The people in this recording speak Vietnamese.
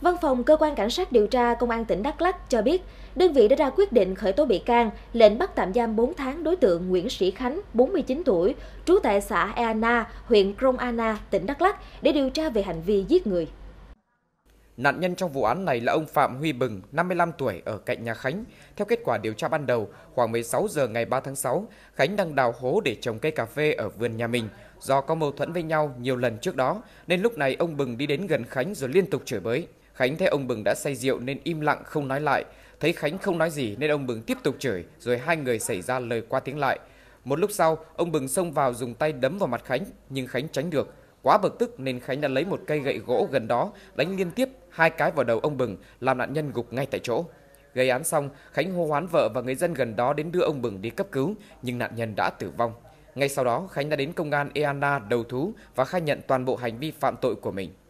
Văn phòng Cơ quan Cảnh sát điều tra Công an tỉnh Đắk Lắk cho biết, đơn vị đã ra quyết định khởi tố bị can, lệnh bắt tạm giam 4 tháng đối tượng Nguyễn Sĩ Khánh, 49 tuổi, trú tại xã Eana, huyện Krông Ana, tỉnh Đắk Lắk để điều tra về hành vi giết người. Nạn nhân trong vụ án này là ông Phạm Huy Bừng, 55 tuổi, ở cạnh nhà Khánh. Theo kết quả điều tra ban đầu, khoảng 16 giờ ngày 3 tháng 6, Khánh đang đào hố để trồng cây cà phê ở vườn nhà mình. Do có mâu thuẫn với nhau nhiều lần trước đó, nên lúc này ông Bừng đi đến gần Khánh rồi liên tục chửi bới. Khánh thấy ông Bừng đã say rượu nên im lặng không nói lại. Thấy Khánh không nói gì nên ông Bừng tiếp tục chửi, rồi hai người xảy ra lời qua tiếng lại. Một lúc sau, ông Bừng xông vào dùng tay đấm vào mặt Khánh, nhưng Khánh tránh được. Quá bực tức nên Khánh đã lấy một cây gậy gỗ gần đó, đánh liên tiếp hai cái vào đầu ông Bừng, làm nạn nhân gục ngay tại chỗ. Gây án xong, Khánh hô hoán vợ và người dân gần đó đến đưa ông Bừng đi cấp cứu, nhưng nạn nhân đã tử vong. Ngay sau đó, Khánh đã đến công an Eana đầu thú và khai nhận toàn bộ hành vi phạm tội của mình.